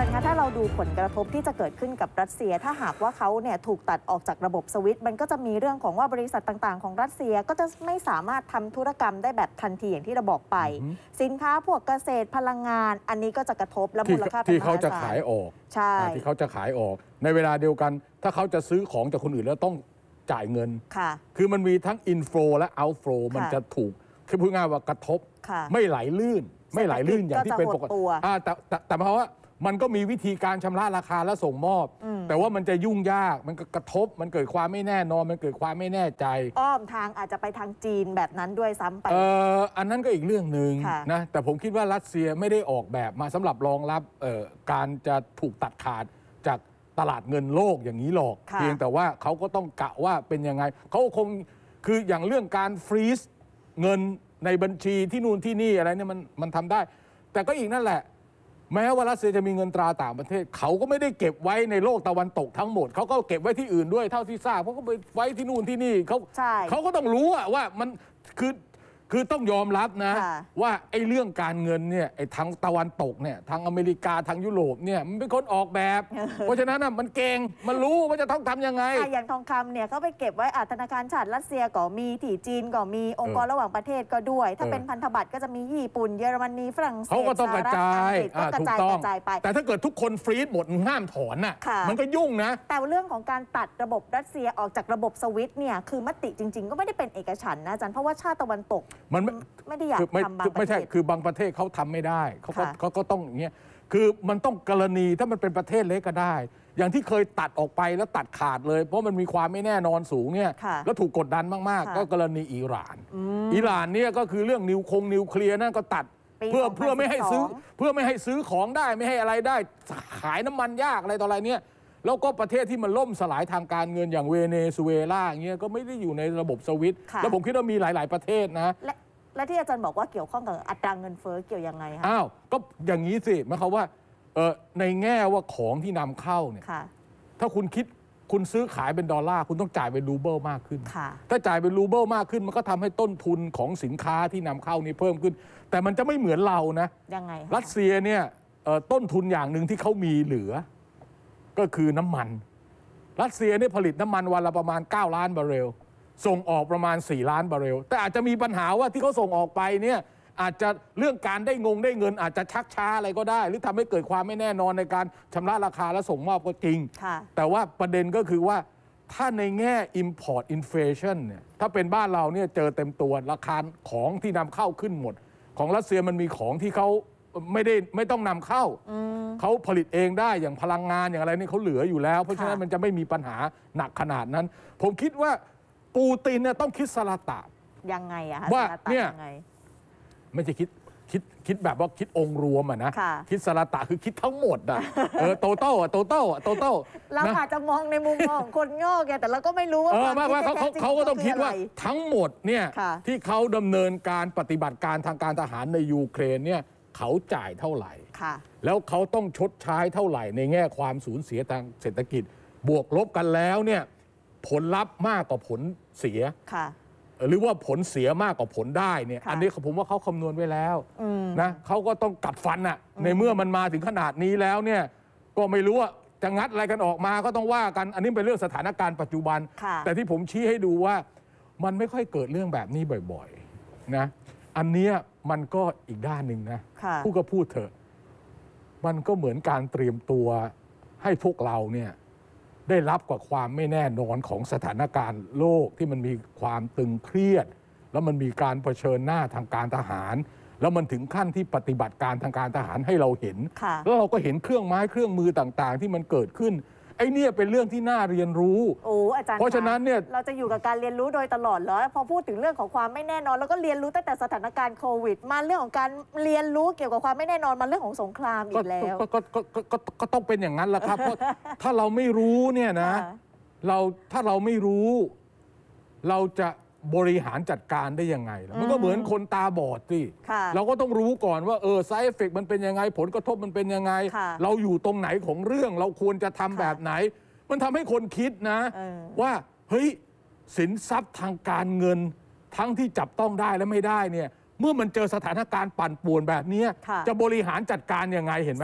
จารย์คะถ้าเราดูผลกระทบที่จะเกิดขึ้นกับรัสเซีย ถ้าหากว่าเขาเนี่ยถูกตัดออกจากระบบสวิตมันก็จะมีเรื่องของว่าบริษัทต่าง ๆ ของรัสเซียก็จะไม่สามารถทำธุรกรรมได้แบบทันทีอย่างที่เราบอกไป สินค้า พวกเกษตรพลังงานอันนี้ก็จะกระทบและมูลค่าที่เขาจะขายออกใช่ที่เขาจะขายออกในเวลาเดียวกัน ถ้าเขาจะซื้อของจากคนอื่นแล้วต้องจ่ายเงินค่ะ คือมันมีทั้งอินโฟและเอาโฟมันจะถูกคือพูดง่ายว่ากระทบไม่ไหลลื่น ไม่ไหลลื่นอย่างที่เป็นปกติแต่แต่พราะว่ามันก็มีวิธีการชำระราคาและส่งมอบ แต่ว่ามันจะยุ่งยากมันกระทบมันเกิดความไม่แน่นอน มันเกิดความไม่แน่ใจ อ้อมทางอาจจะไปทางจีนแบบนั้นด้วยซ้ำไปเอออันนั้นก็อีกเรื่องหนึ่งนะแต่ผมคิดว่ารัสเซียไม่ได้ออกแบบมาสำหรับรองรับการจะถูกตัดขาด จากตลาดเงินโลกอย่างนี้หรอก เพียงแต่ว่าเขาก็ต้องกะว่าเป็นยังไงเขาคงคืออย่างเรื่องการฟรีซเงินในบัญชีที่นู่นที่นี่อะไรเนี่ยมันมันทำได้แต่ก็อีกนั่นแหละแม้ว่ารัสเซียจะมีเงินตราต่างประเทศ เขาก็ไม่ได้เก็บไว้ในโลกตะวันตกทั้งหมดเขาก็เก็บไว้ที่อื่นด้วยเท่าที่ทราบเขาก็ไปไว้ที่นู่นที่นี่เขาเขาก็ต้องรู้ว่ามันคือคือต้องยอมรับนะะว่าไอ้เรื่องการเงินเนี่ยไอ้ทางตะวันตกเนี่ยทางอเมริกาทางยุโรปเนี่ยมันเป็นคนออกแบบ เพราะฉะนั้นน่ะมันเก่ง มันรู้ว่าจะต้องทำยังไง อย่างทองคำเนี่ยเขาไปเก็บไว้อาธนาคารชาติรัสเซียก็มีถี่จีนก็มีองค์กรระหว่างประเทศก็ด้วย ถ้าเเป็นพันธบัตรก็จะมี ญี่ปุ่น เยอรมนีฝรั่งเศสเขาก็ต้องกระจายก็กระจายกระจายไป แต่ถ้าเกิดทุกคนฟรีดหมดห้ามถอนน่ะมันก็ยุ่งนะแต่เรื่องของการตัดระบบรัสเซียออกจากระบบสวิตเนี่ยคือมติจริง ๆ ก็ไม่ได้เป็นเอกฉันนะอาจารย์เพราะว่าชาติตะวันตกมัน ไม่ได้อยากทำบางคือไม่ใช่ คือบางประเทศเขาทำไม่ได้เขาก็เขาก็ต้องอย่างเงี้ย คือมันต้องกรณีถ้ามันเป็นประเทศเล็กก็ได้ อย่างที่เคยตัดออกไปแล้วตัดขาดเลยเพราะมันมีความไม่แน่นอนสูงเนี่ยค่ะแล้วถูกกดดันมากๆ ก็กรณีอิหร่านอิหร่านเนี่ยก็คือเรื่องนิวคงนิวเคลียร์นั่นก็ตัด เพื่อเพื่อไม่ให้ซื้อเพื่อไม่ให้ซื้อของได้ ไม่ให้อะไรได้ขายน้ำมันยากอะไรต่ออะไรเนี่ยแล้วก็ประเทศที่มันล่มสลายทางการเงินอย่างเวเนซุเอลา่าเงี้ยก็ไม่ได้อยู่ในระบบสวิตแล้วผมคิดว่ามีหลาย ๆ ประเทศนะ และและที่อาจารย์บอกว่าเกี่ยวข้องกับอัตราเงินเฟ้อเกี่ยวยังไงคะอ้าวก็อย่างนี้สิหมายความว่าในแง่ว่าของที่นำเข้าเนี่ยถ้าคุณคิดคุณซื้อขายเป็นดอลลาร์คุณต้องจ่ายเป็นรูเบิลมากขึ้นถ้าจ่ายเป็นรูเบิลมากขึ้น มันก็ทำให้ต้นทุนของสินค้าที่นำเข้านี่เพิ่มขึ้น แต่มันจะไม่เหมือนเรานะยังไง รัสเซียเนี่ยต้นทุนอย่างหนึ่งที่เขามีเหลือก็คือน้ำมัน รัสเซียเนี่ยผลิตน้ำมันวันละประมาณ 9 ล้านบาร์เรลส่งออกประมาณ 4 ล้านบาร์เรลแต่อาจจะมีปัญหาว่าที่เขาส่งออกไปเนี่ยอาจจะเรื่องการได้งงได้เงิน อาจจะชักช้าอะไรก็ได้ หรือทำให้เกิดความไม่แน่นอนในการชำระราคาและส่งมอบก็จริง แต่ว่าประเด็นก็คือว่าถ้าในแง่ import inflation เนี่ยถ้าเป็นบ้านเราเนี่ยเจอเต็มตัวราคาของที่นำเข้าขึ้นหมด ของรัสเซียมันมีของที่เขาไม่ได้ไม่ต้องนำเข้าเขาผลิตเองได้อย่างพลังงานอย่างอะไรนี่เขาเหลืออยู่แล้ว เพราะฉะนั้นมันจะไม่มีปัญหาหนักขนาดนั้น ผมคิดว่าปูตินเนี่ยต้องคิดสลาตะยังไงอะคะว่าเนี่ยงไงไม่ใช่คิดคิดคิดแบบว่าคิดองค์รวมอะนะค่ะคิดสลาตะคือคิดทั้งหมดอะเออโตโต้อะโตโต้อะโตโต้เราอาจจะมองในมุมมองของคนโงอไงแต่เราก็ไม่รู้ว่าเอคอวามไ่เขาคิดเขา้เขาก็ต้องคิดว่าทั้งหมดเนี่ยที่เขาดำเนินการปฏิบัติการทางการทหารในยูเครนเนี่ยเขาจ่ายเท่าไหร่แล้วเขาต้องชดใช้เท่าไหร่ ในแง่ความสูญเสียทางเศรษฐกิจ บวกลบกันแล้ว เนี่ย ผลลัพธ์มากกว่าผลเสีย หรือว่าผลเสียมากกว่าผลได้เนี่ย อันนี้ผมว่าเขาคำนวณไว้แล้วนะเขาก็ต้องกัดฟันอะในเมื่อมันมาถึงขนาดนี้แล้ว เนี่ย ก็ไม่รู้ว่าจะงัดอะไรกันออกมา ก็ต้องว่ากันอันนี้เป็นเรื่องสถานการณ์ปัจจุบัน แต่ที่ผมชี้ให้ดูว่า มันไม่ค่อยเกิดเรื่องแบบนี้บ่อยๆนะอันนี้มันก็อีกด้านหนึ่งนะผู้ก็พูดเถอะ มันก็เหมือนการเตรียมตัวให้พวกเราเนี่ยได้รับกับความไม่แน่นอนของสถานการณ์โลกที่มันมีความตึงเครียด แล้วมันมีการเผชิญหน้าทางการทหาร แล้วมันถึงขั้นที่ปฏิบัติการทางการทหารให้เราเห็น แล้วเราก็เห็นเครื่องไม้เครื่องมือต่างๆที่มันเกิดขึ้นไอ้เนี่ยเป็นเรื่องที่น่าเรียนรู้โอ้อาจารย์เพราะฉะนั้นเนี่ยเราจะอยู่กับการเรียนรู้โดยตลอดเหรอพอพูดถึงเรื่องของความไม่แน่นอน แล้วก็เรียนรู้ตั้งแต่สถานการณ์โควิดมาเรื่องของการเรียนรู้เกี่ยวกับความไม่แน่นอนมาเรื่องของสงครามอีกแล้วก็ก็ก็ก็ก็ต้องเป็นอย่างนั้นแหละครับเพราะถ้าเราไม่รู้เนี่ยนะเราถ้าเราไม่รู้ เราจะบริหารจัดการได้ยังไงะมันก็เหมือนคนตาบอดสิเราก็ต้องรู้ก่อนว่าเออไซเอฟเฟกมันเป็นยังไง ผลกระทบมันเป็นยังไง เราอยู่ตรงไหนของเรื่องเราควรจะทำแบบไหน มันทำให้คนคิดนะ ว่าเฮ้ยสินทรัพย์ทางการเงิน ทั้งที่จับต้องได้และไม่ได้เนี่ย เมื่อมันเจอสถานการณ์ปั่นป่วนแบบนี้จะบริหารจัดการยังไง เห็นไหม